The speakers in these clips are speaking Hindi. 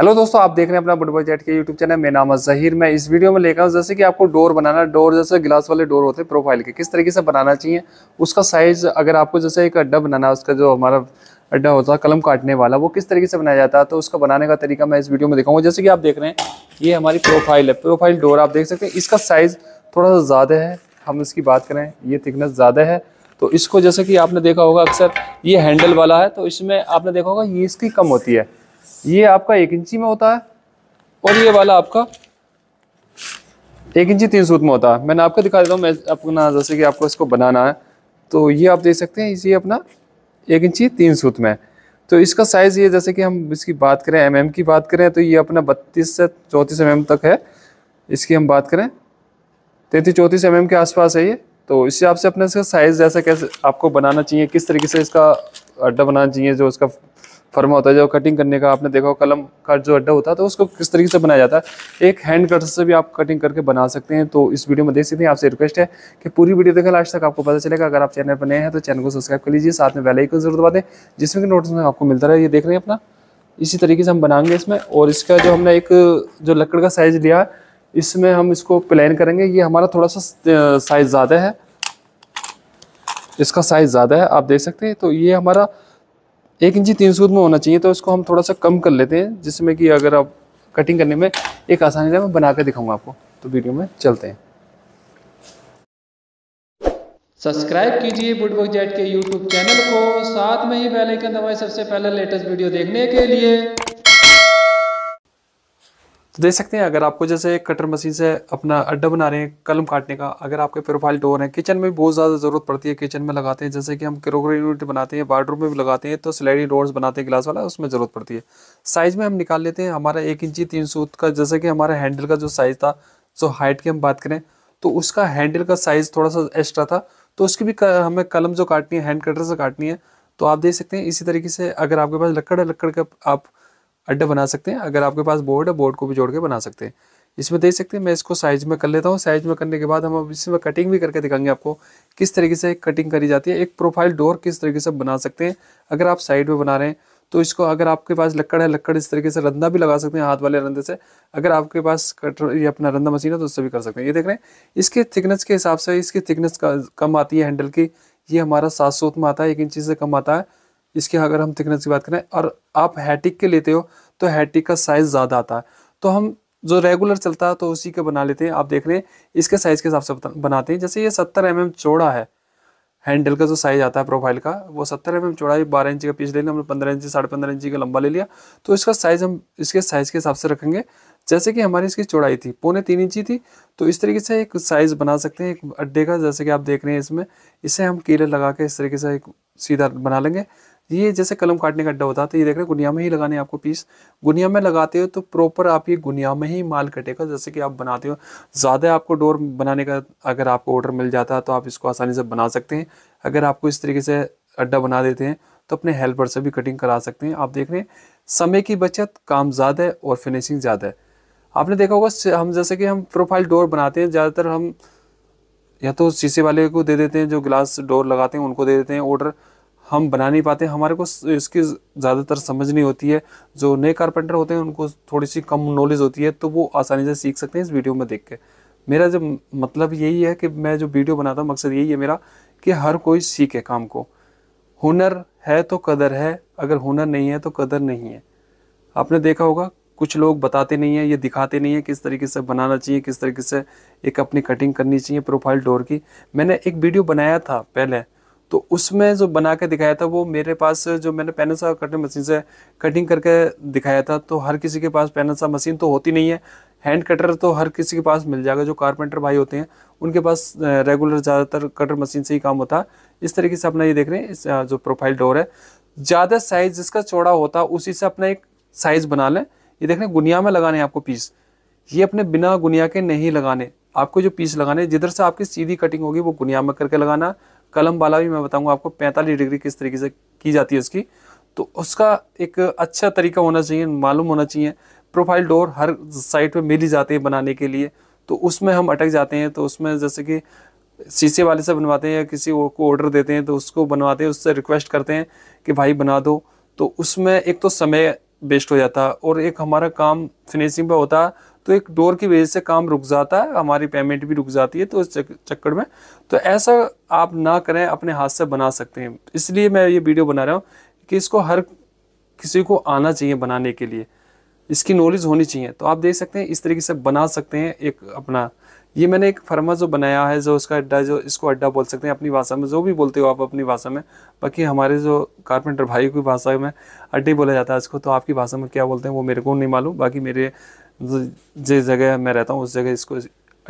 हेलो दोस्तों आप देख रहे हैं अपना बुड जेट के यूट्यूब चैनल मेरा नाम जहीर मैं इस वीडियो में लेकर हूँ जैसे कि आपको डोर बनाना डोर जैसे गिलास वाले डोर होते हैं प्रोफाइल के किस तरीके से बनाना चाहिए उसका साइज़ अगर आपको जैसे एक अड्डा बनाना उसका जो हमारा अड्डा होता है कलम काटने वाला वो किस तरीके से बनाया जाता है तो उसका बनाने का तरीका मैं इस वीडियो में दिखाऊंगा जैसे कि आप देख रहे हैं ये हमारी प्रोफाइल है प्रोफाइल डोर आप देख सकते हैं इसका साइज़ थोड़ा सा ज़्यादा है हम इसकी बात करें ये थिकनेस ज़्यादा है तो इसको जैसे कि आपने देखा होगा अक्सर ये हैंडल वाला है तो इसमें आपने देखा होगा ये इसकी कम होती है ये आपका एक इंची में होता है और ये वाला आपका एक इंची तीन सूत में होता है मैंने आपको दिखा देता हूँ मैं अपना जैसे कि आपको इसको बनाना है तो ये आप देख सकते हैं ये अपना एक इंची तीन सूत में तो इसका साइज़ ये जैसे कि हम इसकी बात करें एम की बात करें तो ये अपना बत्तीस से चौंतीस एम तक है इसकी हम बात करें तैंतीस चौंतीस एम के आसपास है ये तो इस हिसाब से अपना इसका साइज़ जैसा कैसे आपको बनाना चाहिए किस तरीके से इसका अड्डा बनाना चाहिए जो इसका फर्मा होता है जो कटिंग करने का आपने देखा कलम का जो अड्डा होता है तो उसको किस तरीके से बनाया जाता है एक हैंड कटर से भी आप कटिंग करके बना सकते हैं तो इस वीडियो में देख सकते हैं आपसे रिक्वेस्ट है कि पूरी वीडियो देखें लास्ट तक आपको पता चलेगा अगर आप चैनल पर नए हैं तो चैनल को सब्सक्राइब कर लीजिए साथ में बेल आइकन जरूर दबा दें जिसमें कि नोटिस आपको मिलता रहे ये देख रहे हैं अपना इसी तरीके से हम बनाएंगे इसमें और इसका जो हमने एक जो लकड़ का साइज लिया इसमें हम इसको प्लान करेंगे ये हमारा थोड़ा सा साइज़ ज़्यादा है इसका साइज़ ज़्यादा है आप देख सकते हैं तो ये हमारा एक इंची तीन सूद में होना चाहिए तो इसको हम थोड़ा सा कम कर लेते हैं जिसमें कि अगर आप कटिंग करने में एक आसानी रहे मैं बना कर दिखाऊंगा आपको तो वीडियो में चलते हैं सब्सक्राइब कीजिए बुटबुक जेट के यूट्यूब चैनल को साथ में ही बेल आइकन दबाएं सबसे पहले लेटेस्ट वीडियो देखने के लिए तो देख सकते हैं अगर आपको जैसे कटर मशीन से अपना अड्डा बना रहे हैं कलम काटने का अगर आपके प्रोफाइल डोर है किचन में बहुत ज़्यादा ज़रूरत पड़ती है किचन में लगाते हैं जैसे कि हम क्रोकरी यूनिट बनाते हैं बाडरूम में भी लगाते हैं तो स्लाइडिंग डोर्स बनाते हैं गिलास वाला उसमें ज़रूरत पड़ती है साइज़ में हम निकाल लेते हैं हमारा एक इंची तीन सौ का जैसे कि हमारा हैंडल का जो साइज़ था जो हाइट की हम बात करें तो उसका हैंडल का साइज़ थोड़ा सा एक्स्ट्रा था तो उसकी भी हमें कलम जो काटनी है हैंड कटर से काटनी है तो आप देख सकते हैं इसी तरीके से अगर आपके पास लकड़ है लकड़ का आप अड्डे बना सकते हैं अगर आपके पास बोर्ड है बोर्ड को भी जोड़ के बना सकते हैं इसमें देख सकते हैं मैं इसको साइज में कर लेता हूँ साइज में करने के बाद हम अब इसमें कटिंग भी करके दिखाएंगे आपको किस तरीके से कटिंग करी जाती है एक प्रोफाइल डोर किस तरीके से बना सकते हैं अगर आप साइड में बना रहे हैं तो इसको अगर आपके पास लकड़ है लक्कड़ इस तरीके से रंधा भी लगा सकते हैं हाथ वाले रंधे से अगर आपके पास कटर या अपना रंधा मशीन है तो उससे भी कर सकते हैं ये देख रहे हैं इसके थिकनेस के हिसाब से इसकी थिकनेस कम आती है हैंडल की ये हमारा सात सौ में आता है एक इंची से कम आता है इसके अगर हम थिकनेस की बात करें और आप हैटिक के लेते हो तो हैटिक का साइज़ ज़्यादा आता है तो हम जो रेगुलर चलता है तो उसी के बना लेते हैं आप देख रहे हैं इसके साइज़ के हिसाब से बनाते हैं जैसे ये सत्तर एम mm चौड़ा है हैंडल का जो साइज़ आता है प्रोफाइल का वो सत्तर एम mm चौड़ा है बारह इंची का पीस ले लिया हमने पंद्रह इंची साढ़े पंद्रह इंची का लंबा ले लिया तो इसका साइज़ हम इसके साइज़ के हिसाब से रखेंगे जैसे कि हमारी इसकी चौड़ाई थी पौने तीन इंची थी तो इस तरीके से एक साइज़ बना सकते हैं एक अड्डे का जैसे कि आप देख रहे हैं इसमें इसे हम कीले लगा के इस तरीके से एक सीधा बना लेंगे ये जैसे कलम काटने का अड्डा होता है तो ये देख रहे हैं गुनिया में ही लगाने आपको पीस गुनिया में लगाते हो तो प्रॉपर आप ये गुनिया में ही माल कटेगा जैसे कि आप बनाते हो ज़्यादा आपको डोर बनाने का अगर आपको ऑर्डर मिल जाता है तो आप इसको आसानी से बना सकते हैं अगर आपको इस तरीके से अड्डा बना देते हैं तो अपने हेल्पर से भी कटिंग करा सकते हैं आप देख रहे हैं समय की बचत काम ज़्यादा है और फिनिशिंग ज़्यादा है आपने देखा होगा हम जैसे कि हम प्रोफाइल डोर बनाते हैं ज़्यादातर हम या तो शीशे वाले को दे देते हैं जो ग्लास डोर लगाते हैं उनको दे देते हैं ऑर्डर हम बना नहीं पाते हमारे को इसकी ज़्यादातर समझ नहीं होती है जो नए कारपेंटर होते हैं उनको थोड़ी सी कम नॉलेज होती है तो वो आसानी से सीख सकते हैं इस वीडियो में देख के मेरा जो मतलब यही है कि मैं जो वीडियो बनाता हूँ मकसद यही है मेरा कि हर कोई सीखे काम को हुनर है तो कदर है अगर हुनर नहीं है तो कदर नहीं है आपने देखा होगा कुछ लोग बताते नहीं हैं ये दिखाते नहीं हैं किस तरीके से बनाना चाहिए किस तरीके से एक अपनी कटिंग करनी चाहिए प्रोफाइल डोर की मैंने एक वीडियो बनाया था पहले तो उसमें जो बना के दिखाया था वो मेरे पास जो मैंने पेनसा कटिंग मशीन से कटिंग करके दिखाया था तो हर किसी के पास पेनसा मशीन तो होती नहीं है हैंड कटर तो हर किसी के पास मिल जाएगा जो कारपेंटर भाई होते हैं उनके पास रेगुलर ज़्यादातर कटर मशीन से ही काम होता है इस तरीके से अपना ये देख रहे हैं जो प्रोफाइल डोर है ज़्यादा साइज़ जिसका चौड़ा होता है उसी से अपना एक साइज़ बना लें ये देख रहे हैं गुनिया में लगाने आपको पीस ये अपने बिना गुनिया के नहीं लगाने आपको जो पीस लगाने जिधर से आपकी सीधी कटिंग होगी वो गुनिया में करके लगाना कलम वाला भी मैं बताऊंगा आपको पैंतालीस डिग्री किस तरीके से की जाती है उसकी तो उसका एक अच्छा तरीका होना चाहिए मालूम होना चाहिए प्रोफाइल डोर हर साइड पे मिल ही जाते हैं बनाने के लिए तो उसमें हम अटक जाते हैं तो उसमें जैसे कि शीशे वाले से बनवाते हैं या किसी और को ऑर्डर देते हैं तो उसको बनवाते हैं उससे रिक्वेस्ट करते हैं कि भाई बना दो तो उसमें एक तो समय वेस्ट हो जाता और एक हमारा काम फिनिशिंग पर होता तो एक डोर की वजह से काम रुक जाता है हमारी पेमेंट भी रुक जाती है तो इस चक्कर में तो ऐसा आप ना करें अपने हाथ से बना सकते हैं इसलिए मैं ये वीडियो बना रहा हूँ कि इसको हर किसी को आना चाहिए बनाने के लिए इसकी नॉलेज होनी चाहिए तो आप देख सकते हैं इस तरीके से बना सकते हैं एक अपना ये मैंने एक फर्मा जो बनाया है जो उसका अड्डा जो इसको अड्डा बोल सकते हैं अपनी भाषा में जो भी बोलते हो आप अपनी भाषा में बाकी हमारे जो कारपेंटर भाई की भाषा में अड्डे बोला जाता है इसको तो आपकी भाषा में क्या बोलते हैं वो मेरे को नहीं मालूम बाकी मेरे जिस जगह मैं रहता हूँ उस जगह इसको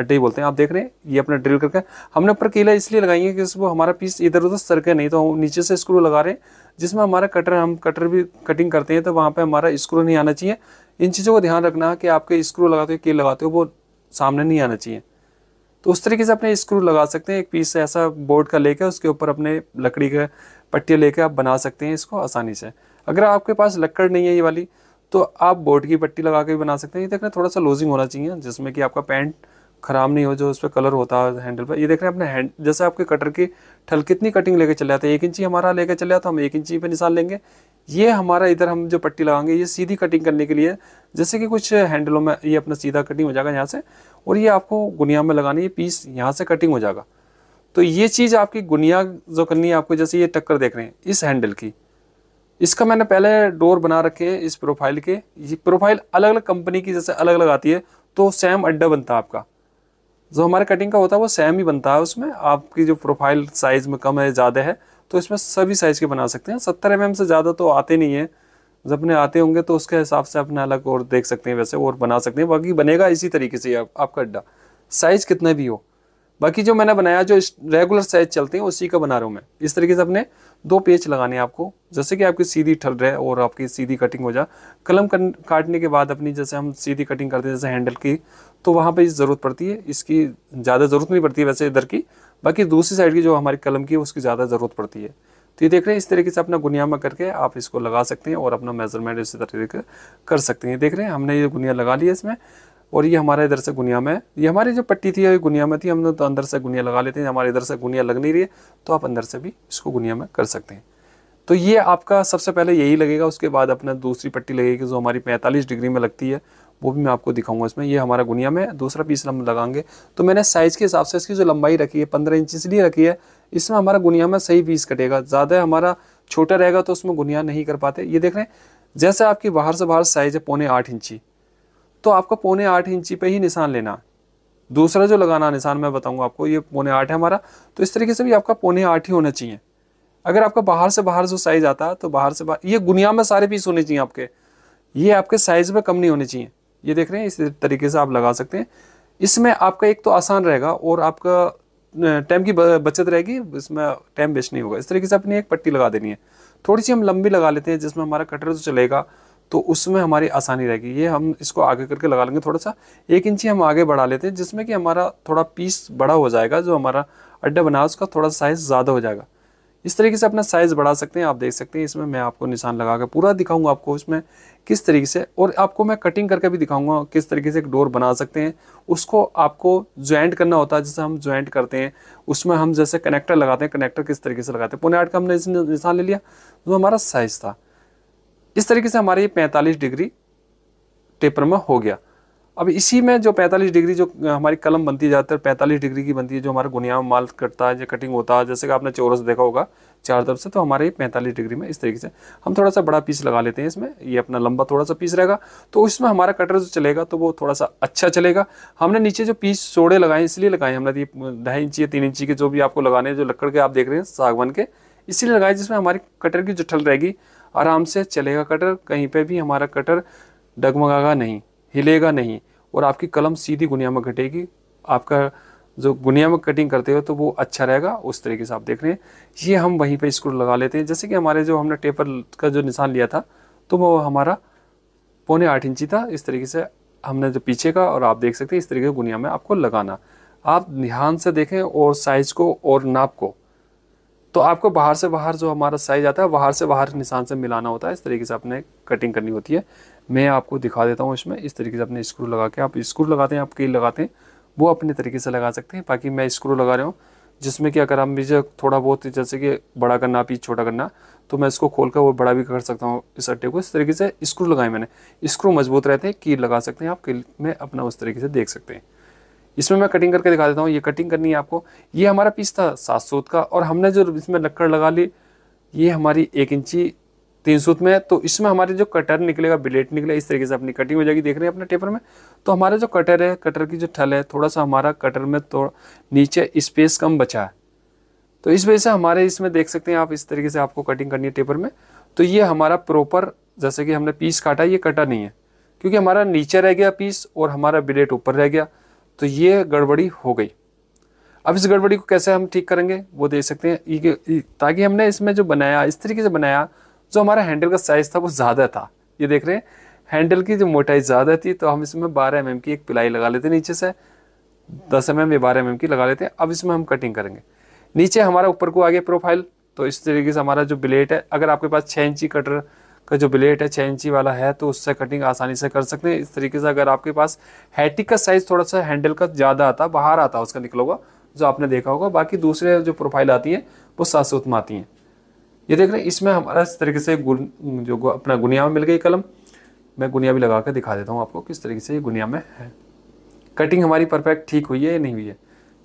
अड्डे ही बोलते हैं आप देख रहे हैं ये अपना ड्रिल करके हमने ऊपर कीला इसलिए लगाई है कि वो हमारा पीस इधर उधर सरके नहीं तो हम नीचे से स्क्रू लगा रहे हैं जिसमें हमारा कटर हम कटर भी कटिंग करते हैं तो वहाँ पर हमारा स्क्रू नहीं आना चाहिए इन चीज़ों को ध्यान रखना है कि आपके स्क्रू लगाते हो कील लगाते हो वो सामने नहीं आना चाहिए तो उस तरीके से अपने स्क्रू लगा सकते हैं एक पीस ऐसा बोर्ड का लेकर उसके ऊपर अपने लकड़ी का पट्टी लेकर आप बना सकते हैं इसको आसानी से अगर आपके पास लकड़ नहीं है ये वाली तो आप बोर्ड की पट्टी लगा के भी बना सकते हैं ये देखना थोड़ा सा लूजिंग होना चाहिए जिसमें कि आपका पैंट ख़राब नहीं हो जो उस पर कलर होता है हैंडल पर ये देख रहे हैं अपने हैंड जैसे आपके कटर की ठल कितनी कटिंग लेके चले जाते हैं एक इंची हमारा लेके चले जाता हम एक इंची पे निशान लेंगे ये हमारा इधर हम जो पट्टी लगाएंगे ये सीधी कटिंग करने के लिए जैसे कि कुछ हैंडलों में ये अपना सीधा कटिंग हो जाएगा यहाँ से और ये आपको गुनिया में लगानी ये पीस यहाँ से कटिंग हो जाएगा तो ये चीज़ आपकी गुनिया जो करनी है आपको जैसे ये टक्कर देख रहे हैं इस हैंडल की इसका मैंने पहले डोर बना रखे है इस प्रोफाइल के ये प्रोफाइल अलग अलग कंपनी की जैसे अलग अलग आती है तो सेम अड्डा बनता है आपका जो हमारे कटिंग का होता है वो सेम ही बनता है उसमें आपकी जो प्रोफाइल साइज़ में कम है ज़्यादा है तो इसमें सभी साइज़ के बना सकते हैं सत्तर एम mm से ज़्यादा तो आते नहीं है जब अपने आते होंगे तो उसके हिसाब से अपने अलग और देख सकते हैं वैसे और बना सकते हैं बाकी बनेगा इसी तरीके से आप, आपका अड्डा साइज़ कितना भी हो बाकी जो मैंने बनाया जो रेगुलर साइज़ चलते हैं उसी का बना रहा हूँ मैं इस तरीके से अपने दो पेच लगाने आपको जैसे कि आपकी सीधी ठल रहे और आपकी सीधी कटिंग हो जाए कलम काटने के बाद अपनी जैसे हम सीधी कटिंग करते हैं जैसे हैंडल की तो वहाँ पर ज़रूरत पड़ती है इसकी ज़्यादा ज़रूरत नहीं पड़ती है वैसे इधर की बाकी दूसरी साइड की जो हमारी कलम की है उसकी ज़्यादा ज़रूरत पड़ती है तो ये देख रहे हैं इस तरीके से अपना गुनिया में करके आप इसको लगा सकते हैं और अपना मेजरमेंट इसी तरीके कर सकते हैं देख रहे हैं हमने ये गुनिया लगा लिया इसमें और ये हमारे इधर से गुनिया में है ये हमारी जो पट्टी थी ये गुनिया में थी हमने तो अंदर से गुनिया लगा लेते हैं हमारे इधर से गुनिया लग नहीं रही है तो आप अंदर से भी इसको गुनिया में कर सकते हैं तो ये आपका सबसे पहले यही लगेगा उसके बाद अपना दूसरी पट्टी लगेगी जो हमारी पैंतालीस डिग्री में लगती है वो भी मैं आपको दिखाऊंगा इसमें ये हमारा गुनिया में दूसरा पीस हम लगाएंगे तो मैंने साइज़ के हिसाब से इसकी जो लंबाई रखी है पंद्रह इंच इसलिए रखी है इसमें हमारा गुनिया में सही पीस कटेगा ज़्यादा हमारा छोटा रहेगा तो उसमें गुनिया नहीं कर पाते ये देख रहे हैं जैसे आपकी बाहर से बाहर साइज़ है पौने आठ इंची तो आपका पौने आठ इंची पे ही निशान लेना है दूसरा जो लगाना निशान मैं बताऊंगा आपको ये पौने आठ है हमारा तो इस तरीके से भी आपका पौने आठ ही होना चाहिए अगर आपका बाहर से बाहर जो साइज आता है तो बाहर से बाहर ये गुनिया में सारे पीस होने चाहिए आपके ये आपके साइज में कम नहीं होने चाहिए ये देख रहे हैं इस तरीके से आप लगा सकते हैं इसमें आपका एक तो आसान रहेगा और आपका टाइम की बचत रहेगी इसमें टाइम वेस्ट नहीं होगा इस तरीके से अपनी एक पट्टी लगा देनी है थोड़ी सी हम लंबी लगा लेते हैं जिसमें हमारा कटर जो चलेगा तो उसमें हमारी आसानी रहेगी ये हम इसको आगे करके लगा लेंगे थोड़ा सा एक इंची हम आगे बढ़ा लेते हैं जिसमें कि हमारा थोड़ा पीस बड़ा हो जाएगा जो हमारा अड्डा बना उसका थोड़ा साइज़ ज़्यादा हो जाएगा इस तरीके से अपना साइज़ बढ़ा सकते हैं आप देख सकते हैं इसमें मैं आपको निशान लगा कर पूरा दिखाऊंगा आपको इसमें किस तरीके से और आपको मैं कटिंग करके भी दिखाऊंगा किस तरीके से एक डोर बना सकते हैं उसको आपको ज्वाइंट करना होता है जैसे हम ज्वाइंट करते हैं उसमें हम जैसे कनेक्टर लगाते हैं कनेक्टर किस तरीके से लगाते हैं पौने आठ का हमने निशान ले लिया जो हमारा साइज़ था इस तरीके से हमारे ये पैंतालीस डिग्री टेपर में हो गया अब इसी में जो 45 डिग्री जो हमारी कलम बनती है ज़्यादातर पैंतालीस डिग्री की बनती है जो हमारा गुनिया माल कटता है या कटिंग होता है जैसे कि आपने चौरस देखा होगा चार तरफ से तो हमारे पैंतालीस डिग्री में इस तरीके से हम थोड़ा सा बड़ा पीस लगा लेते हैं इसमें ये अपना लंबा थोड़ा सा पीस रहेगा तो उसमें हमारा कटर जो चलेगा तो वो थोड़ा सा अच्छा चलेगा हमने नीचे जो पीस सोड़े लगाए इसलिए लगाए हमने ये ढाई इंची या तीन इंची के जो भी आपको लगाने जो लकड़ के आप देख रहे हैं सागवान के इसीलिए लगाए जिसमें हमारी कटर की जो ठल रहेगी आराम से चलेगा कटर कहीं पे भी हमारा कटर डगमगागा नहीं हिलेगा नहीं और आपकी कलम सीधी गुनिया में घटेगी आपका जो गुनिया में कटिंग करते हो तो वो अच्छा रहेगा उस तरीके से आप देख रहे हैं ये हम वहीं पे स्क्रू लगा लेते हैं जैसे कि हमारे जो हमने टेपर का जो निशान लिया था तो वो हमारा पौने आठ इंची था इस तरीके से हमने जो पीछे का और आप देख सकते हैं इस तरीके से गुनिया में आपको लगाना आप ध्यान से देखें और साइज़ को और नाप को तो आपको बाहर से बाहर जो हमारा साइज आता है बाहर से बाहर निशान से मिलाना होता है इस तरीके से आपने कटिंग करनी होती है मैं आपको दिखा देता हूँ इसमें इस तरीके से अपने स्क्रू लगा के आप स्क्रू लगाते हैं आप कील लगाते हैं वो अपने तरीके से लगा सकते हैं बाकी मैं स्क्रू लगा रहा हूँ जिसमें कि अगर हम मुझे थोड़ा बहुत जैसे कि बड़ा करना पीछे छोटा करना तो मैं इसको खोल कर वो बड़ा भी कर सकता हूँ इस अट्टे को इस तरीके से स्क्रू लगाए मैंने स्क्रू मजबूत रहते हैं कील लगा सकते हैं आप कील में अपना उस तरीके से देख सकते हैं इसमें मैं कटिंग करके दिखा देता हूँ ये कटिंग करनी है आपको ये हमारा पीस था सात सूत का और हमने जो इसमें लक्कड़ लगा ली ये हमारी एक इंची तीन सूत में है तो इसमें हमारे जो कटर निकलेगा ब्लेड निकलेगा इस तरीके से अपनी कटिंग हो जाएगी देख रहे हैं अपने टेपर में तो हमारा जो कटर है कटर की जो ठल है थोड़ा सा हमारा कटर में थोड़ा नीचे स्पेस कम बचा है तो इस वजह से हमारे इसमें देख सकते हैं आप इस तरीके से आपको कटिंग करनी है टेपर में तो ये हमारा प्रॉपर जैसे कि हमने पीस काटा ये कटा नहीं है क्योंकि हमारा नीचे रह गया पीस और हमारा ब्लेड ऊपर रह गया तो ये गड़बड़ी हो गई अब इस गड़बड़ी को कैसे हम ठीक करेंगे वो देख सकते हैं ताकि हमने इसमें जो बनाया इस तरीके से बनाया जो हमारा हैंडल का साइज़ था वो ज़्यादा था ये देख रहे हैं हैंडल की जो मोटाई ज़्यादा थी तो हम इसमें 12 एम mm की एक पिलाई लगा लेते हैं नीचे से 10 एम एम या बारह एम की लगा लेते हैं अब इसमें हम कटिंग करेंगे नीचे हमारा ऊपर को आ गया प्रोफाइल तो इस तरीके से हमारा जो ब्लेड है अगर आपके पास छः इंची कटर का जो ब्लेड है छः इंची वाला है तो उससे कटिंग आसानी से कर सकते हैं इस तरीके से अगर आपके पास हैटिक का साइज़ थोड़ा सा हैंडल का ज़्यादा आता बाहर आता उसका निकल होगा जो आपने देखा होगा बाकी दूसरे जो प्रोफाइल आती है वो सात में आती हैं ये देख रहे हैं इसमें हमारा इस तरीके से गुन जो अपना गुनिया में मिल गई कलम मैं गुनिया भी लगा कर दिखा देता हूँ आपको किस तरीके से ये गुनिया में है कटिंग हमारी परफेक्ट ठीक हुई है या नहीं हुई है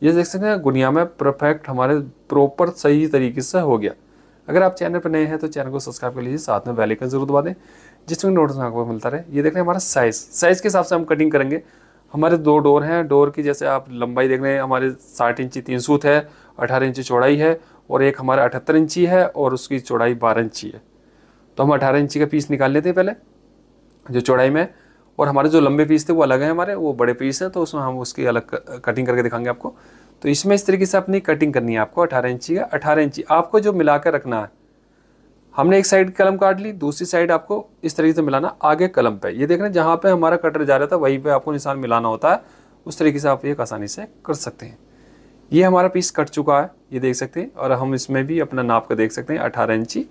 ये देख सकते हैं गुनिया में परफेक्ट हमारे प्रॉपर सही तरीके से हो गया अगर आप चैनल पर नए हैं तो चैनल को सब्सक्राइब कर लीजिए साथ में बेल जरूर दबा दें जिसमें नोटिस आपको मिलता रहे ये देख रहे हैं हमारा साइज़ साइज़ के हिसाब से हम कटिंग करेंगे हमारे दो डोर हैं डोर की जैसे आप लंबाई देख रहे हैं हमारे साठ इंची तीन सूत है अठारह इंची चौड़ाई है और एक हमारा अठहत्तर इंची है और उसकी चौड़ाई बारह इंची है तो हम अठारह इंची का पीस निकाल लेते हैं पहले जो चौड़ाई में और हमारे जो लंबे पीस थे वो अलग हैं हमारे वो बड़े पीस हैं तो उसमें हम उसकी अलग कटिंग करके दिखाएंगे आपको तो इसमें इस तरीके से अपनी कटिंग करनी है आपको अठारह इंची का अठारह इंची आपको जो मिलाकर रखना है हमने एक साइड कलम काट ली दूसरी साइड आपको इस तरीके से मिलाना आगे कलम पे ये देखना जहाँ पे हमारा कटर जा रहा था वहीं पे आपको निशान मिलाना होता है उस तरीके से आप ये आसानी से कर सकते हैं ये हमारा पीस कट चुका है ये देख सकते हैं और हम इसमें भी अपना नाप का देख सकते हैं अठारह इंची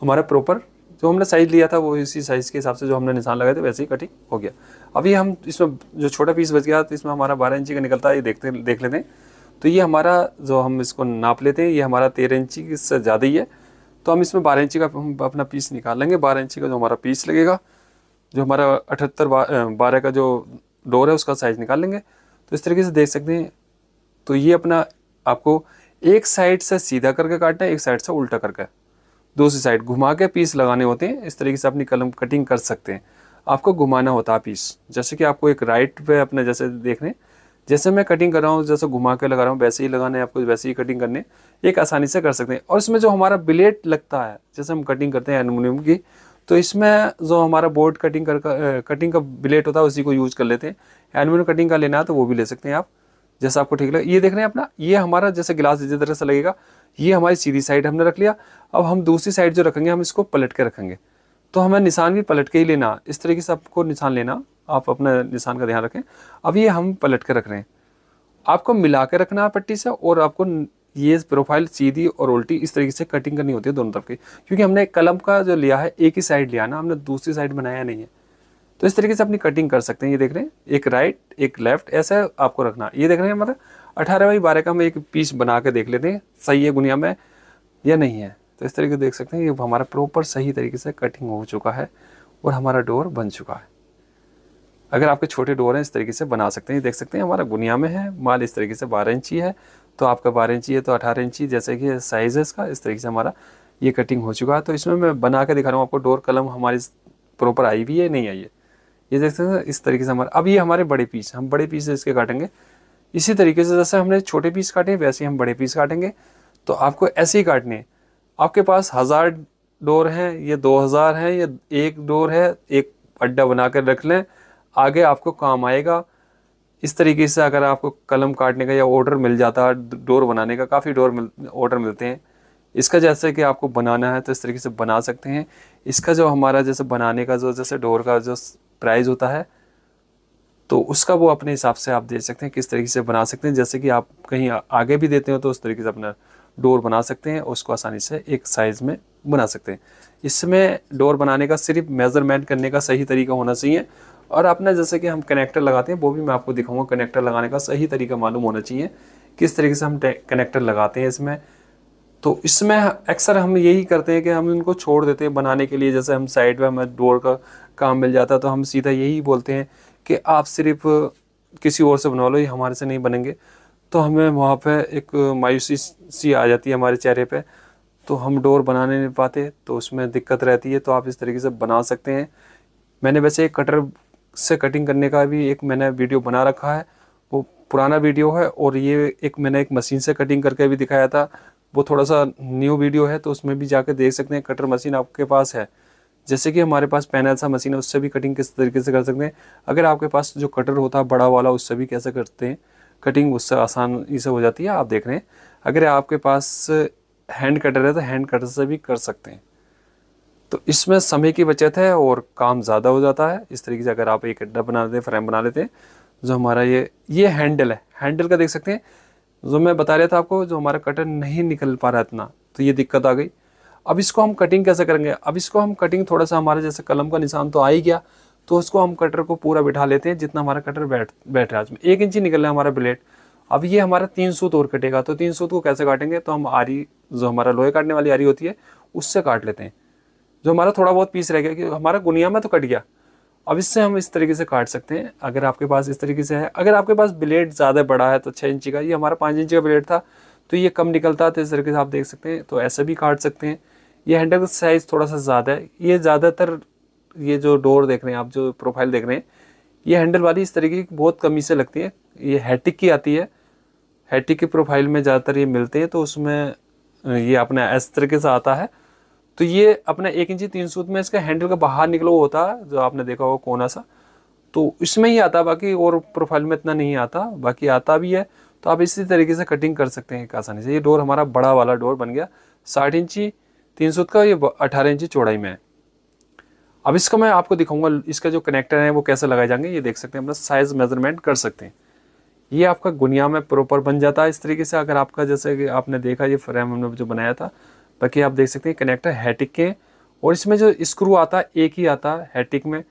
हमारा प्रॉपर जो हमने साइज़ लिया था वो इसी साइज़ के हिसाब से जो हमने निशान लगाए थे वैसे ही कटिंग हो गया अभी हम इसमें जो छोटा पीस बच गया तो इसमें हमारा बारह इंची का निकलता है ये देखते देख लेते हैं तो ये हमारा जो हम इसको नाप लेते हैं ये हमारा तेरह इंची से ज़्यादा ही है तो हम इसमें बारह इंची का हम अपना पीस निकाल लेंगे बारह इंची का जो हमारा पीस लगेगा जो हमारा अठहत्तर बारह का जो डोर है उसका साइज़ निकाल लेंगे तो इस तरीके से देख सकते हैं तो ये अपना आपको एक साइड से सीधा करके काटना है एक साइड से उल्टा करके दूसरी साइड घुमा के पीस लगाने होते हैं इस तरीके से अपनी कलम कटिंग कर सकते हैं आपको घुमाना होता है पीस जैसे कि आपको एक राइट पे अपने जैसे देख रहे हैं जैसे मैं कटिंग कर रहा हूँ जैसे घुमा के लगा रहा हूँ वैसे ही लगाना आपको वैसे ही कटिंग करने एक आसानी से कर सकते हैं और इसमें जो हमारा ब्लेड लगता है जैसे हम कटिंग करते हैं एलमिनियम की तो इसमें जो हमारा बोर्ड कटिंग कर कटिंग का ब्लेड होता है उसी को यूज़ कर लेते हैं एलुमिनियम कटिंग का लेना है तो वो भी ले सकते हैं आप जैसा आपको ठीक लगे ये देख रहे हैं अपना ये हमारा जैसे गिलास जिस तरह से लगेगा ये हमारी सीधी साइड हमने रख लिया अब हम दूसरी साइड जो रखेंगे हम इसको पलट के रखेंगे तो हमें निशान भी पलट के ही लेना इस तरीके से आपको निशान लेना आप अपने निशान का ध्यान रखें अब ये हम पलट के रख रहे हैं आपको मिला के रखना है पट्टी से और आपको ये प्रोफाइल सीधी और उल्टी इस तरीके से कटिंग करनी होती है दोनों तरफ की क्योंकि हमने कलम का जो लिया है एक ही साइड लिया ना हमने दूसरी साइड बनाया नहीं है तो इस तरीके से अपनी कटिंग कर सकते हैं ये देख रहे हैं एक राइट एक लेफ्ट ऐसा आपको रखना ये देख रहे हैं मतलब अठारह बाई बारह का हम एक पीस बना के देख लेते हैं सही है गुनिया में या नहीं है तो इस तरीके से देख सकते हैं ये हमारा प्रॉपर सही तरीके से कटिंग हो चुका है और हमारा डोर बन चुका है अगर आपके छोटे डोर हैं इस तरीके से बना सकते हैं देख सकते हैं हमारा गुनिया में है माल इस तरीके से बारह इंची है तो आपका बारह इंची है तो अठारह इंची जैसे कि साइज़ है इसका इस तरीके से हमारा ये कटिंग हो चुका है तो इसमें मैं बना के दिखा रहा हूँ आपको डोर कलम हमारी प्रॉपर आई हुई है नहीं आई है ये देख सकते हैं इस तरीके से हमारा अब ये हमारे बड़े पीस हम बड़े पीस इसके काटेंगे इसी तरीके से जैसे हमने छोटे पीस काटे हैं वैसे ही हम बड़े पीस काटेंगे तो आपको ऐसे ही काटने आपके पास हज़ार डोर हैं ये दो हज़ार हैं ये एक डोर है एक अड्डा बना कर रख लें आगे आपको काम आएगा इस तरीके से अगर आपको कलम काटने का या ऑर्डर मिल जाता है डोर बनाने का काफ़ी डोर मिल ऑर्डर मिलते हैं इसका जैसे कि आपको बनाना है तो इस तरीके से बना सकते हैं इसका जो हमारा जैसे बनाने का जो जैसे डोर का जो प्राइस होता है तो उसका वो अपने हिसाब से आप दे सकते हैं किस तरीके से बना सकते हैं जैसे कि आप कहीं आगे भी देते हो तो उस तरीके से अपना डोर बना सकते हैं उसको आसानी से एक साइज़ में बना सकते हैं इसमें डोर बनाने का सिर्फ मेज़रमेंट करने का सही तरीका होना चाहिए और अपना जैसे कि हम कनेक्टर लगाते हैं वो भी मैं आपको दिखाऊंगा कनेक्टर लगाने का सही तरीका मालूम होना चाहिए किस तरीके से हम कनेक्टर लगाते हैं इसमें तो इसमें अक्सर हम यही करते हैं कि हम इनको छोड़ देते हैं बनाने के लिए जैसे हम साइड में हमें डोर का काम मिल जाता है तो हम सीधा यही बोलते हैं कि आप सिर्फ किसी और से बनवा लो ये हमारे से नहीं बनेंगे तो हमें वहाँ पर एक मायूसी सी आ जाती है हमारे चेहरे पर तो हम डोर बनाने नहीं पाते तो उसमें दिक्कत रहती है तो आप इस तरीके से बना सकते हैं मैंने वैसे एक कटर से कटिंग करने का भी एक मैंने वीडियो बना रखा है वो पुराना वीडियो है और ये एक मैंने एक मशीन से कटिंग करके भी दिखाया था वो थोड़ा सा न्यू वीडियो है तो उसमें भी जाके देख सकते हैं कटर मशीन आपके पास है जैसे कि हमारे पास पैनल सा मशीन है उससे भी कटिंग किस तरीके से कर सकते हैं अगर आपके पास जो कटर होता है बड़ा वाला उससे भी कैसे करते हैं कटिंग उससे आसानी से हो जाती है आप देख रहे हैं अगर आपके पास हैंड कटर है तो हैंड कटर से भी कर सकते हैं तो इसमें समय की बचत है और काम ज़्यादा हो जाता है इस तरीके से अगर आप एक अड्डा बना लेते हैं फ्रेम बना लेते हैं जो हमारा ये ये हैंडल है हैंडल का देख सकते हैं जो मैं बता रहा था आपको जो हमारा कटर नहीं निकल पा रहा इतना तो ये दिक्कत आ गई अब इसको हम कटिंग कैसे करेंगे अब इसको हम कटिंग थोड़ा सा हमारा जैसे कलम का निशान तो आ ही गया तो उसको हम कटर को पूरा बिठा लेते हैं जितना हमारा कटर बैठ बैठ रहा है उसमें एक इंची निकल रहा है हमारा ब्लेड अब ये हमारा तीन सूत और कटेगा तो तीन सूत को कैसे काटेंगे तो हम आरी जो हमारा लोहे काटने वाली आरी होती है उससे काट लेते हैं जो हमारा थोड़ा बहुत पीस रह गया कि हमारा गुनिया में तो कट गया अब इससे हम इस तरीके से काट सकते हैं अगर आपके पास इस तरीके से है अगर आपके पास ब्लेड ज़्यादा बड़ा है तो छः इंची का ये हमारा पाँच इंची का ब्लेड था तो ये कम निकलता तो इस तरीके से आप देख सकते हैं तो ऐसे भी काट सकते हैं ये हैंडल का साइज़ थोड़ा सा ज़्यादा है ये ज़्यादातर ये जो डोर देख रहे हैं आप जो प्रोफाइल देख रहे हैं ये हैंडल वाली इस तरीके की बहुत कमी से लगती है ये हैटिक की आती है हैटिक की प्रोफाइल में ज़्यादातर ये मिलते हैं तो उसमें ये अपने ऐसे तरीके से आता है तो ये अपना एक इंची तीन सूत में इसका हैंडल का बाहर निकलो होता है जो आपने देखा होगा कोना सा तो इसमें ही आता बाकी और प्रोफाइल में इतना नहीं आता बाकी आता भी है तो आप इसी तरीके से कटिंग कर सकते हैं आसानी से ये डोर हमारा बड़ा वाला डोर बन गया साठ इंची तीन सूत का ये अठारह इंची चौड़ाई में है अब इसका मैं आपको दिखाऊंगा इसका जो कनेक्टर है वो कैसे लगाए जाएंगे ये देख सकते हैं अपना साइज मेजरमेंट कर सकते हैं ये आपका गुनिया में प्रॉपर बन जाता है इस तरीके से अगर आपका जैसे कि आपने देखा ये फ्रेम हमने जो बनाया था बाकी आप देख सकते हैं कनेक्टर हैटिक के और इसमें जो स्क्रू आता है एक ही आता है हैटिक में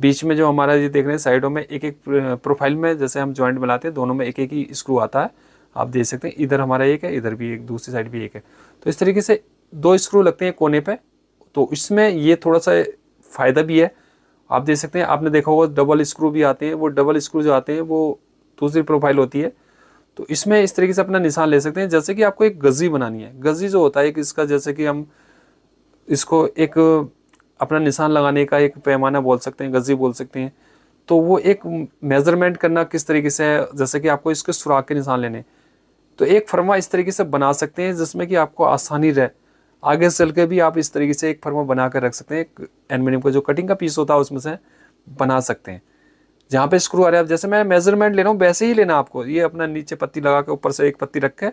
बीच में जो हमारा ये देख रहे हैं साइडों में एक एक प्रोफाइल में जैसे हम जॉइंट बनाते हैं दोनों में एक एक ही स्क्रू आता है आप देख सकते हैं इधर हमारा एक है इधर भी एक दूसरी साइड भी एक है तो इस तरीके से दो स्क्रू लगते हैं कोने पर तो इसमें ये थोड़ा सा फ़ायदा भी है आप देख सकते हैं आपने देखा होगा डबल स्क्रू भी आते हैं वो डबल स्क्रू जो आते हैं वो दूसरी प्रोफाइल होती है तो इसमें इस तरीके से अपना निशान ले सकते हैं जैसे कि आपको एक गजी बनानी है गजी जो होता है कि इसका जैसे कि हम इसको एक अपना निशान लगाने का एक पैमाना बोल सकते हैं गजी बोल सकते हैं तो वो एक मेज़रमेंट करना किस तरीके से है जैसे कि आपको इसके सुराख के निशान लेने तो एक फर्मा इस तरीके से बना सकते हैं जिसमें कि आपको आसानी रहे आगे चल के भी आप इस तरीके से एक फर्मा बना कर रख सकते हैं एक का जो कटिंग का पीस होता है उसमें से बना सकते हैं जहाँ पे स्क्रू आ रहा है जैसे मैं मेजरमेंट ले रहा हूँ वैसे ही लेना आपको ये अपना नीचे पत्ती लगा के ऊपर से एक पत्ती रख के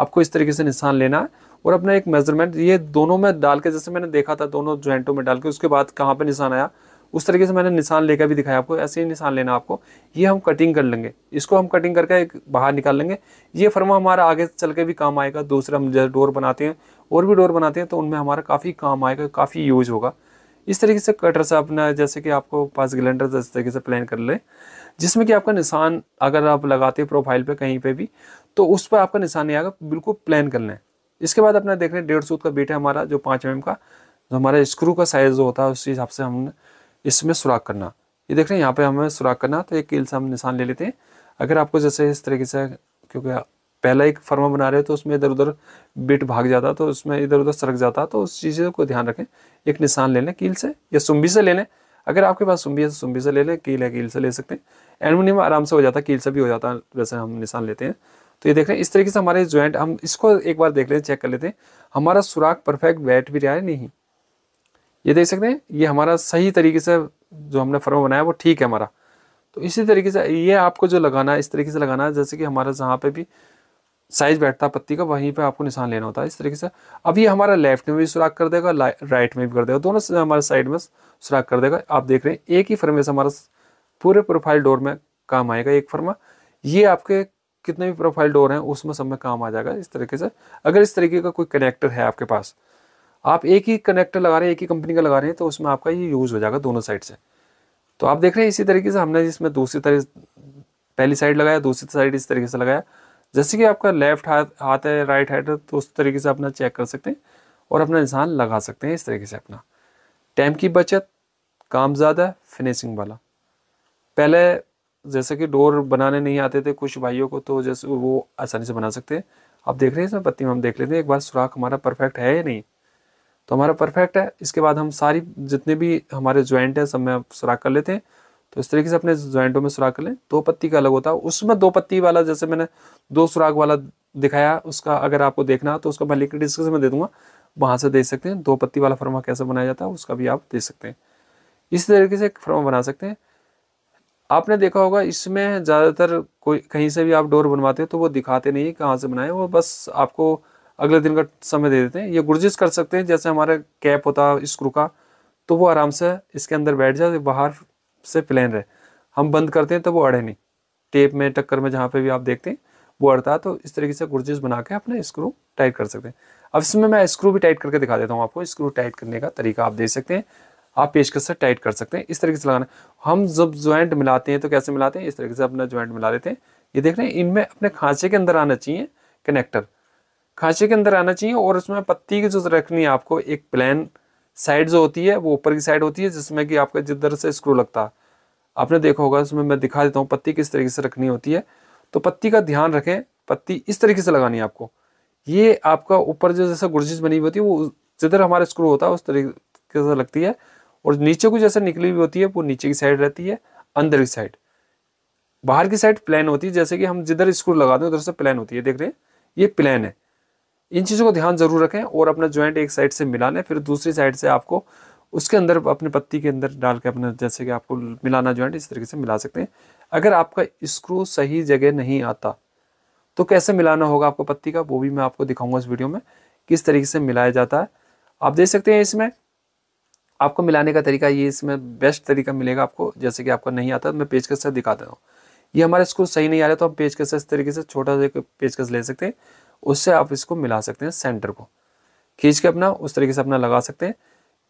आपको इस तरीके से निशान लेना है और अपना एक मेजरमेंट ये दोनों में डाल के जैसे मैंने देखा था दोनों ज्वाइंटों में डाल के उसके बाद कहाँ पर निशान आया उस तरीके से मैंने निशान लेकर भी दिखाया आपको ऐसे ही निशान लेना आपको ये हम कटिंग कर लेंगे इसको हम कटिंग करके एक बाहर निकाल लेंगे ये फर्मा हमारा आगे चल के भी काम आएगा दूसरा हम जैसे डोर बनाते हैं और भी डोर बनाते हैं तो उनमें हमारा काफ़ी काम आएगा काफ़ी यूज होगा इस तरीके से कटर से अपना जैसे कि आपको पास गिलेंडर इस तरीके से प्लान कर ले जिसमें कि आपका निशान अगर आप लगाते हैं प्रोफाइल पे कहीं पे भी तो उस पर आपका निशान नहीं आएगा बिल्कुल प्लान कर लें इसके बाद अपना देख लें डेढ़ सूत का बीट है हमारा जो पाँच एम mm का जो हमारा स्क्रू का साइज़ जो होता है उसी हिसाब से हमने इसमें सुराख करना ये देख रहे हैं यहाँ पर हमें सुराख करना तो एक कील से हम निशान ले लेते हैं अगर आपको जैसे इस तरीके से क्योंकि पहला एक फर्मा बना रहे हो तो उसमें इधर उधर बिट भाग जाता तो उसमें इधर उधर सरक जाता तो उस चीज़ों को ध्यान रखें एक निशान ले लें कील से या सुम्बी से ले लें अगर आपके पास सुम्बी है तो सुम्बी से ले लें कील है कील से ले सकते हैं एलमिनियम आराम से हो जाता है कील से भी हो जाता है जैसे हम निशान लेते हैं तो ये देख रहे हैं इस तरीके से हमारे ज्वाइंट हम इसको एक बार देख लेते हैं चेक कर लेते हैं हमारा सुराख परफेक्ट बैठ भी रहा है नहीं ये देख सकते हैं ये हमारा सही तरीके से जो हमने फर्मा बनाया वो ठीक है हमारा तो इसी तरीके से ये आपको जो लगाना है इस तरीके से लगाना है जैसे कि हमारा जहाँ पे भी साइज बैठता है पत्ती का वहीं पे आपको निशान लेना होता है इस तरीके से अब ये हमारा लेफ्ट में भी सुराख कर देगा राइट में भी कर देगा दोनों हमारे साइड में सुराख कर देगा आप देख रहे हैं एक ही फर्मे से हमारा पूरे प्रोफाइल डोर में काम आएगा एक फर्मा ये आपके कितने भी प्रोफाइल डोर हैं उसमें सब में काम आ जाएगा इस तरीके से अगर इस तरीके का कोई कनेक्टर है आपके पास आप एक ही कनेक्टर लगा रहे हैं एक ही कंपनी का लगा रहे हैं तो उसमें आपका ये यूज़ हो जाएगा दोनों साइड से तो आप देख रहे हैं इसी तरीके से हमने इसमें दूसरी तरह पहली साइड लगाया दूसरी साइड इस तरीके से लगाया जैसे कि आपका लेफ्ट हाथ हाथ है राइट हैंड है तो उस तरीके से अपना चेक कर सकते हैं और अपना निशान लगा सकते हैं इस तरीके से अपना टाइम की बचत काम ज़्यादा है फिनिशिंग वाला पहले जैसे कि डोर बनाने नहीं आते थे कुछ भाइयों को तो जैसे वो आसानी से बना सकते हैं आप देख रहे हैं इसमें पत्ती में हम देख लेते हैं एक बार सुराख हमारा परफेक्ट है या नहीं तो हमारा परफेक्ट है इसके बाद हम सारी जितने भी हमारे ज्वाइंट हैं सब में सुराख कर लेते हैं तो इस तरीके से अपने ज्वाइंटों में सुराख कर लें दो पत्ती का अलग होता है उसमें दो पत्ती वाला जैसे मैंने दो सुराख वाला दिखाया उसका अगर आपको देखना तो उसका मैं लिख डिस्क्रिप्शन में दे दूंगा वहाँ से देख सकते हैं दो पत्ती वाला फर्मा कैसे बनाया जाता है उसका भी आप देख सकते हैं इस तरीके से फर्मा बना सकते हैं आपने देखा होगा इसमें ज़्यादातर कोई कहीं से भी आप डोर बनवाते हैं तो वो दिखाते नहीं कहाँ से बनाए वो बस आपको अगले दिन का समय दे देते हैं ये गुर्जिश कर सकते हैं जैसे हमारा कैप होता है स्क्रू का तो वो आराम से इसके अंदर बैठ जाए बाहर से प्लेन रहे हम बंद करते हैं तो वो अड़े नहीं टेप में टक्कर में जहाँ पे भी आप देखते हैं वो अड़ता है तो इस तरीके से गुर्जेस बना के अपने स्क्रू टाइट कर सकते हैं अब इसमें मैं स्क्रू भी टाइट करके दिखा देता हूँ आपको स्क्रू टाइट करने का तरीका आप देख सकते हैं आप पेशकश से टाइट कर सकते हैं इस तरीके से लगाना हम जब ज्वाइंट मिलाते हैं तो कैसे मिलाते हैं इस तरीके से अपना ज्वाइंट मिला लेते हैं ये देख रहे हैं इनमें अपने खांचे के अंदर आना चाहिए कनेक्टर खांचे के अंदर आना चाहिए और उसमें पत्ती की जो रखनी है आपको एक प्लान साइड जो होती है वो ऊपर की साइड होती है जिसमें कि आपका जिधर से स्क्रू लगता है आपने देखा होगा उसमें मैं दिखा देता हूँ पत्ती किस तरीके से रखनी होती है तो पत्ती का ध्यान रखें पत्ती इस तरीके से लगानी है आपको ये आपका ऊपर जो जैसा गुर्जिश बनी हुई होती है वो जिधर हमारा स्क्रू होता है उस तरीके से लगती है और नीचे को जैसे निकली हुई होती है वो नीचे की साइड रहती है अंदर की साइड बाहर की साइड प्लान होती है जैसे कि हम जिधर स्क्रू लगाते हैं उधर से प्लान होती है देख रहे हैं ये प्लान है इन चीज़ों को ध्यान जरूर रखें और अपना ज्वाइंट एक साइड से मिला लें फिर दूसरी साइड से आपको उसके अंदर अपने पत्ती के अंदर डाल के अपना जैसे कि आपको मिलाना ज्वाइंट इस तरीके से मिला सकते हैं अगर आपका स्क्रू सही जगह नहीं आता तो कैसे मिलाना होगा आपको पत्ती का वो भी मैं आपको दिखाऊंगा इस वीडियो में किस तरीके से मिलाया जाता है आप देख सकते हैं इसमें आपको मिलाने का तरीका ये इसमें बेस्ट तरीका मिलेगा आपको जैसे कि आपका नहीं आता मैं पेचकस से दिखाता हूँ ये हमारे स्क्रू सही नहीं आ रहा तो हम पेचकस इस तरीके से छोटा सा पेचकस ले सकते हैं उससे आप इसको मिला सकते हैं सेंटर को खींच के अपना उस तरीके से अपना लगा सकते हैं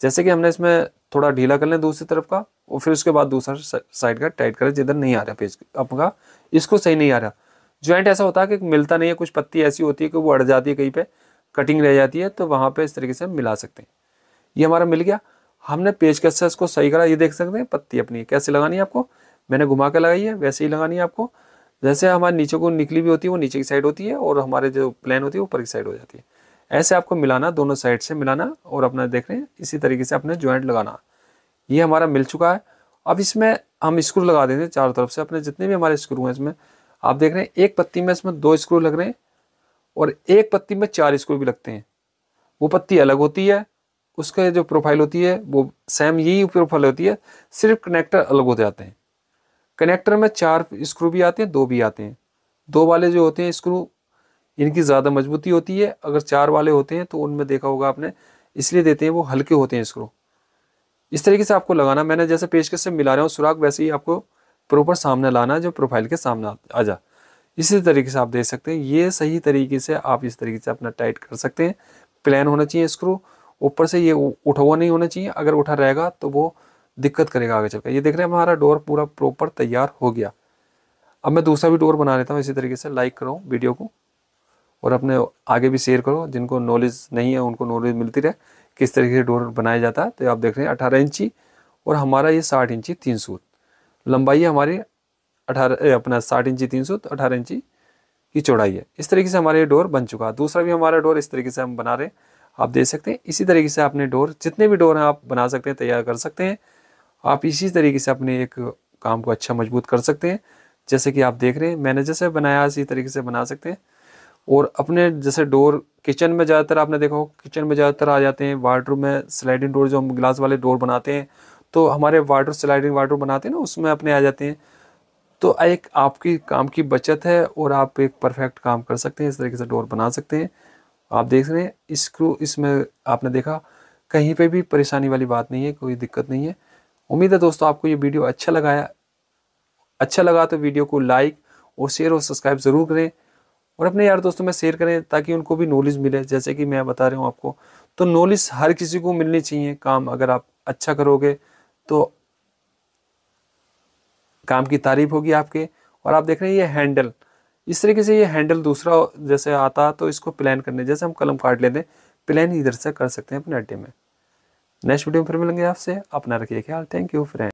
जैसे कि हमने इसमें थोड़ा ढीला कर लें दूसरी तरफ का और फिर उसके बाद दूसरा साइड का टाइट करें जिधर नहीं आ रहा पेज आपका इसको सही नहीं आ रहा ज्वाइंट ऐसा होता है कि मिलता नहीं है कुछ पत्ती ऐसी होती है कि वो अड़ जाती है कहीं पे कटिंग रह जाती है तो वहाँ पे इस तरीके से हम मिला सकते हैं ये हमारा मिल गया हमने पेज कैसे इसको सही करा ये देख सकते हैं पत्ती अपनी कैसे लगानी है आपको मैंने घुमा के लगाई है वैसे ही लगानी है आपको जैसे हमारे नीचे को निकली भी होती है वो नीचे की साइड होती है और हमारे जो प्लेन होती है ऊपर की साइड हो जाती है ऐसे आपको मिलाना दोनों साइड से मिलाना और अपना देख रहे हैं इसी तरीके से अपने ज्वाइंट लगाना ये हमारा मिल चुका है अब इसमें हम स्क्रू लगा देते हैं चारों तरफ से अपने जितने भी हमारे स्क्रू हैं इसमें आप देख रहे हैं एक पत्ती में इसमें दो स्क्रू लग रहे हैं और एक पत्ती में चार स्क्रू भी लगते हैं वो पत्ती अलग होती है उसका जो प्रोफाइल होती है वो सेम यही प्रोफाइल होती है सिर्फ कनेक्टर अलग हो जाते हैं कनेक्टर में चार स्क्रू भी आते हैं दो भी आते हैं दो वाले जो होते हैं स्क्रू इनकी ज़्यादा मजबूती होती है अगर चार वाले होते हैं तो उनमें देखा होगा आपने इसलिए देते हैं वो हल्के होते हैं स्क्रू इस तरीके से आपको लगाना मैंने जैसे पेशकश से मिला रहा हूँ सुराख वैसे ही आपको प्रॉपर सामने लाना है जो प्रोफाइल के सामने आ जा इसी तरीके से आप देख सकते हैं ये सही तरीके से आप इस तरीके से अपना टाइट कर सकते हैं प्लान होना चाहिए स्क्रू ऊपर से ये उठा हुआ नहीं होना चाहिए अगर उठा रहेगा तो वो दिक्कत करेगा आगे चलकर ये देख रहे हैं हमारा डोर पूरा प्रॉपर तैयार हो गया अब मैं दूसरा भी डोर बना लेता हूँ इसी तरीके से लाइक करो वीडियो को और अपने आगे भी शेयर करो जिनको नॉलेज नहीं है उनको नॉलेज मिलती रहे किस तरीके से डोर बनाया जाता है तो आप देख रहे हैं अठारह इंची और हमारा ये साठ इंची तीन सूत लंबाई है हमारी अठारह अपना साठ इंची तीन सूत अठारह इंची की चौड़ाई है इस तरीके से हमारा ये डोर बन चुका है दूसरा भी हमारा डोर इस तरीके से हम बना रहे हैं आप देख सकते हैं इसी तरीके से आपने डोर जितने भी डोर हैं आप बना सकते हैं तैयार कर सकते हैं आप इसी तरीके से अपने एक काम को अच्छा मजबूत कर सकते हैं जैसे कि आप देख रहे हैं मैंने जैसे बनाया इसी तरीके से बना सकते हैं और अपने जैसे डोर किचन में ज़्यादातर आपने देखा किचन में ज़्यादातर आ जाते हैं वार्डरूम में स्लाइडिंग डोर जो हम ग्लास वाले डोर बनाते हैं तो हमारे वाटर स्लाइडिंग वाटर बनाते हैं ना उसमें अपने आ जाते हैं तो एक आपकी काम की बचत है और आप एक परफेक्ट काम कर सकते हैं इस तरीके से डोर बना सकते हैं आप देख रहे हैं इसको इसमें आपने देखा कहीं पे भी परेशानी वाली बात नहीं है कोई दिक्कत नहीं है उम्मीद है दोस्तों आपको ये वीडियो अच्छा लगाया अच्छा लगा तो वीडियो को लाइक और शेयर और सब्सक्राइब ज़रूर करें और अपने यार दोस्तों में शेयर करें ताकि उनको भी नॉलेज मिले जैसे कि मैं बता रहा हूँ आपको तो नॉलेज हर किसी को मिलनी चाहिए काम अगर आप अच्छा करोगे तो काम की तारीफ होगी आपके और आप देख रहे हैं ये हैंडल इस तरीके से ये हैंडल दूसरा जैसे आता तो इसको प्लान करने जैसे हम कलम काट लेते हैं प्लान इधर से कर सकते हैं अपने अड्डे में नेक्स्ट वीडियो में फिर मिलेंगे आपसे अपना रखिए ख्याल थैंक यू फ्रेंड